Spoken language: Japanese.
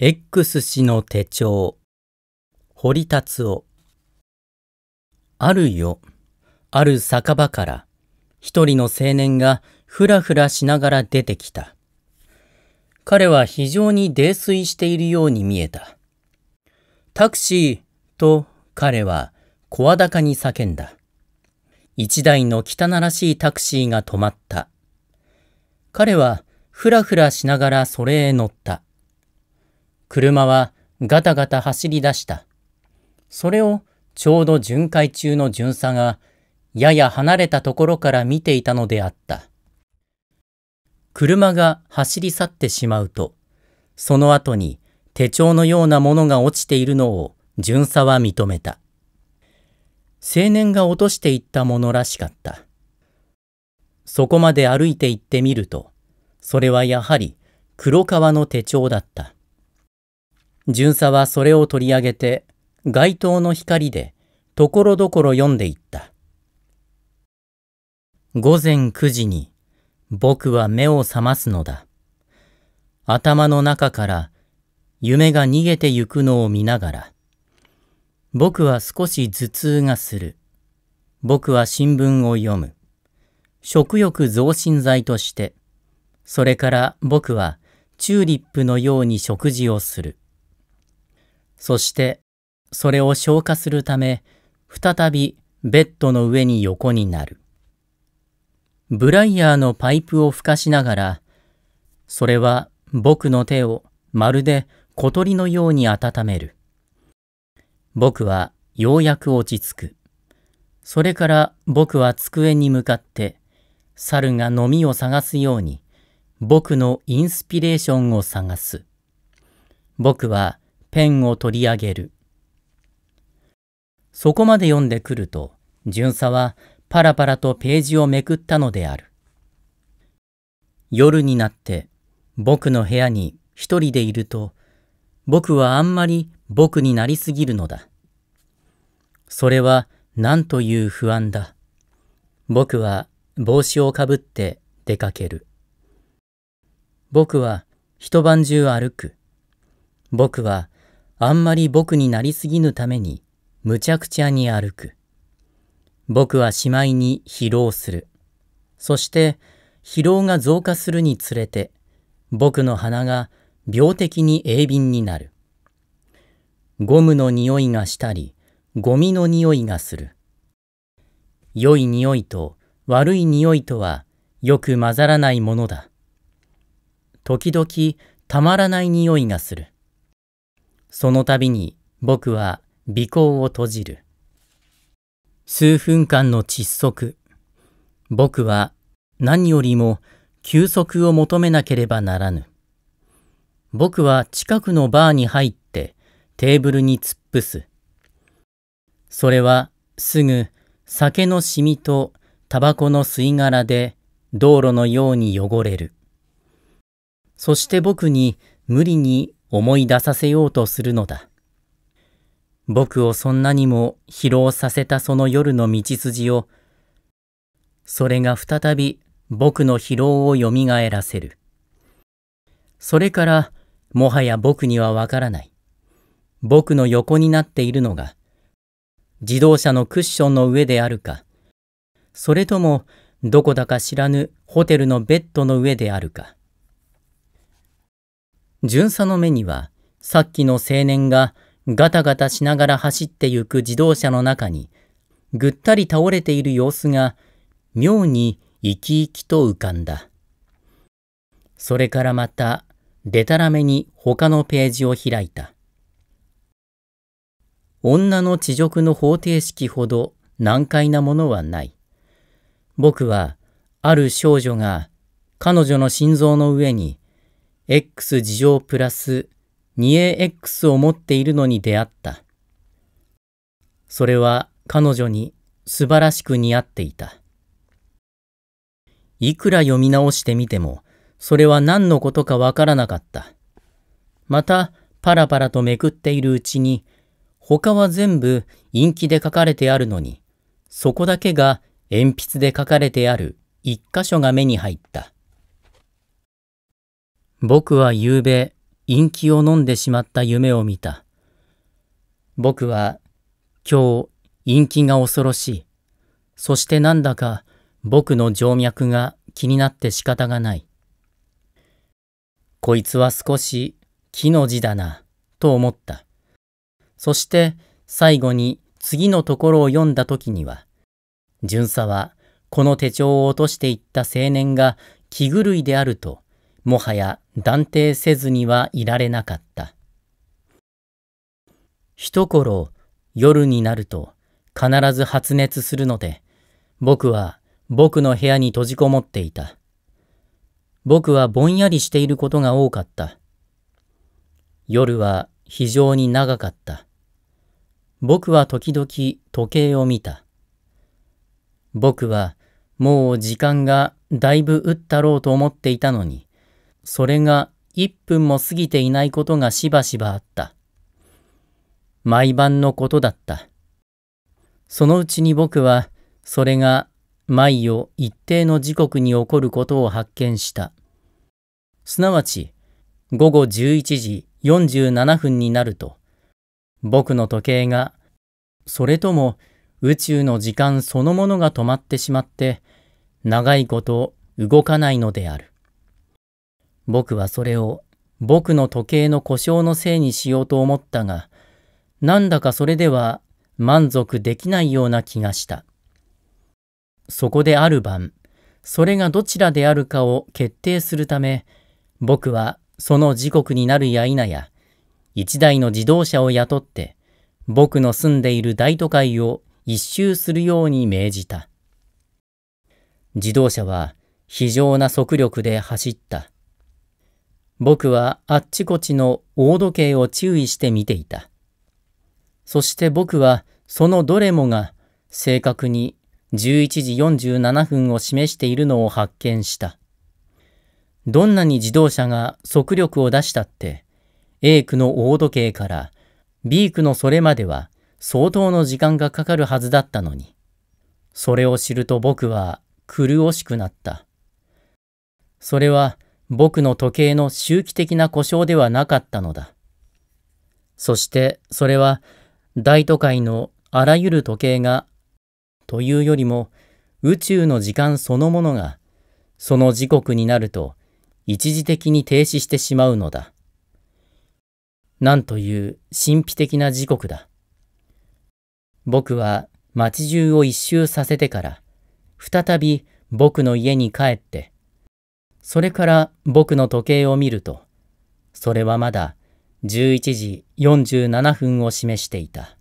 X 氏の手帳堀達夫あるよある酒場から一人の青年がふらふらしながら出てきた彼は非常に泥酔しているように見えたタクシーと彼は声高に叫んだ一台の汚らしいタクシーが止まった彼はふらふらしながらそれへ乗った車はガタガタ走り出した。それをちょうど巡回中の巡査がやや離れたところから見ていたのであった。車が走り去ってしまうと、その後に手帳のようなものが落ちているのを巡査は認めた。青年が落としていったものらしかった。そこまで歩いて行ってみると、それはやはり黒革の手帳だった。巡査はそれを取り上げて、街灯の光で、ところどころ読んでいった。午前9時に、僕は目を覚ますのだ。頭の中から夢が逃げてゆくのを見ながら。僕は少し頭痛がする。僕は新聞を読む。食欲増進剤として、それから僕はチューリップのように食事をする。そしてそれを消化するため再びベッドの上に横になるブライヤーのパイプをふかしながらそれは僕の手をまるで小鳥のように温める僕はようやく落ち着くそれから僕は机に向かって猿が飲みを探すように僕のインスピレーションを探す僕はペンを取り上げる。そこまで読んでくると、巡査はパラパラとページをめくったのである。夜になって僕の部屋に一人でいると、僕はあんまり僕になりすぎるのだ。それは何という不安だ。僕は帽子をかぶって出かける。僕は一晩中歩く。僕はあんまり僕になりすぎぬために、むちゃくちゃに歩く。僕はしまいに疲労する。そして、疲労が増加するにつれて、僕の鼻が病的に鋭敏になる。ゴムの匂いがしたり、ゴミの匂いがする。良い匂いと悪い匂いとはよく混ざらないものだ。時々たまらない匂いがする。その度に僕は鼻孔を閉じる。数分間の窒息。僕は何よりも休息を求めなければならぬ。僕は近くのバーに入ってテーブルに突っ伏す。それはすぐ酒のシミとタバコの吸い殻で道路のように汚れる。そして僕に無理に思い出させようとするのだ。僕をそんなにも疲労させたその夜の道筋を、それが再び僕の疲労をよみがえらせる。それから、もはや僕にはわからない。僕の横になっているのが、自動車のクッションの上であるか、それとも、どこだか知らぬホテルのベッドの上であるか。巡査の目には、さっきの青年がガタガタしながら走ってゆく自動車の中に、ぐったり倒れている様子が、妙に生き生きと浮かんだ。それからまた、でたらめに他のページを開いた。女の地辱の方程式ほど難解なものはない。僕は、ある少女が彼女の心臓の上に x 事乗プラス 2ax を持っているのに出会った。それは彼女に素晴らしく似合っていた。いくら読み直してみても、それは何のことかわからなかった。また、パラパラとめくっているうちに、他は全部陰気で書かれてあるのに、そこだけが鉛筆で書かれてある一箇所が目に入った。僕は夕べ、陰気を飲んでしまった夢を見た。僕は、今日、陰気が恐ろしい。そしてなんだか、僕の静脈が気になって仕方がない。こいつは少し、木の字だな、と思った。そして、最後に次のところを読んだ時には、巡査は、この手帳を落としていった青年が気狂いであると、もはや断定せずにはいられなかった。一頃夜になると必ず発熱するので、僕は僕の部屋に閉じこもっていた。僕はぼんやりしていることが多かった。夜は非常に長かった。僕は時々時計を見た。僕はもう時間がだいぶ打ったろうと思っていたのに、それが1分も過ぎていないことがしばしばあった。毎晩のことだった。そのうちに僕は、それが毎夜一定の時刻に起こることを発見した。すなわち、午後11時47分になると、僕の時計が、それとも宇宙の時間そのものが止まってしまって、長いこと動かないのである。僕はそれを僕の時計の故障のせいにしようと思ったが、なんだかそれでは満足できないような気がした。そこである晩、それがどちらであるかを決定するため、僕はその時刻になるや否や、一台の自動車を雇って、僕の住んでいる大都会を一周するように命じた。自動車は非常な速力で走った。僕はあっちこちの大時計を注意して見ていた。そして僕はそのどれもが正確に11時47分を示しているのを発見した。どんなに自動車が速力を出したって、A 区の大時計から B 区のそれまでは相当の時間がかかるはずだったのに。それを知ると僕は狂おしくなった。それは僕の時計の周期的な故障ではなかったのだ。そしてそれは大都会のあらゆる時計がというよりも宇宙の時間そのものがその時刻になると一時的に停止してしまうのだ。なんという神秘的な時刻だ。僕は街中を一周させてから再び僕の家に帰ってそれから僕の時計を見ると、それはまだ11時47分を示していた。